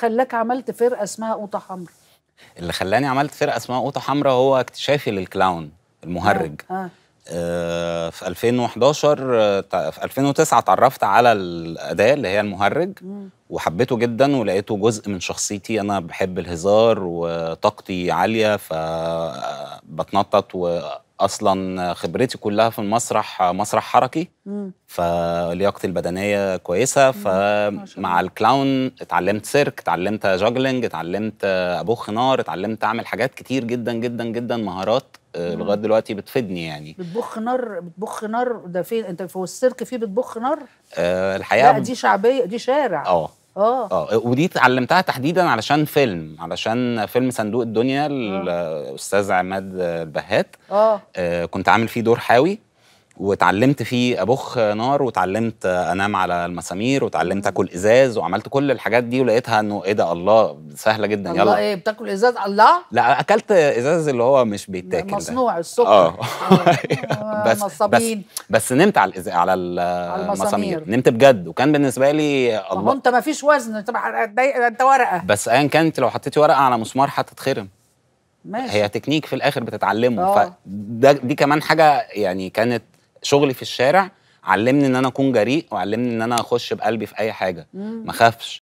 خلاك عملت فرقه اسمها قوطه حمراء اللي خلاني عملت فرقه اسمها قوطه حمراء هو اكتشافي للكلاون المهرج آه. آه. آه، في 2011 آه، في 2009 اتعرفت على الاداه اللي هي المهرج وحبيته جدا ولقيته جزء من شخصيتي انا بحب الهزار وطاقتي عاليه فبتنطط و اصلا خبرتي كلها في المسرح مسرح حركي فلياقتي البدنيه كويسه فمع الكلاون اتعلمت سيرك اتعلمت جاجلنج اتعلمت ابوخ نار اتعلمت اعمل حاجات كتير جدا جدا جدا مهارات آه، لغايه دلوقتي بتفيدني يعني بتبخ نار بتبخ نار ده فين انت في السيرك فيه بتبخ نار أه الحقيقه لا دي شعبيه دي شارع اه آه. اه ودي اتعلمتها تحديدا علشان فيلم علشان فيلم صندوق الدنيا الاستاذ آه. عماد البهات آه. اه كنت عامل فيه دور حاوي واتعلمت فيه ابخ نار واتعلمت انام على المسامير واتعلمت اكل ازاز وعملت كل الحاجات دي ولقيتها انه ايه ده الله سهله جدا الله يلا الله ايه بتاكل ازاز الله لا اكلت ازاز اللي هو مش بيتاكل مصنوع السكر اه بس, بس بس نمت على الإز... على المسامير نمت بجد وكان بالنسبه لي الله ما انت ما فيش وزن انت انت ورقه بس ايا كانت لو حطيتي ورقه على مسمار هتتخرم ماشي. هي تكنيك في الاخر بتتعلمه آه. فده دي كمان حاجه يعني كانت شغلي في الشارع علمني ان انا اكون جريء وعلمني ان انا اخش بقلبي في اي حاجه ما اخافش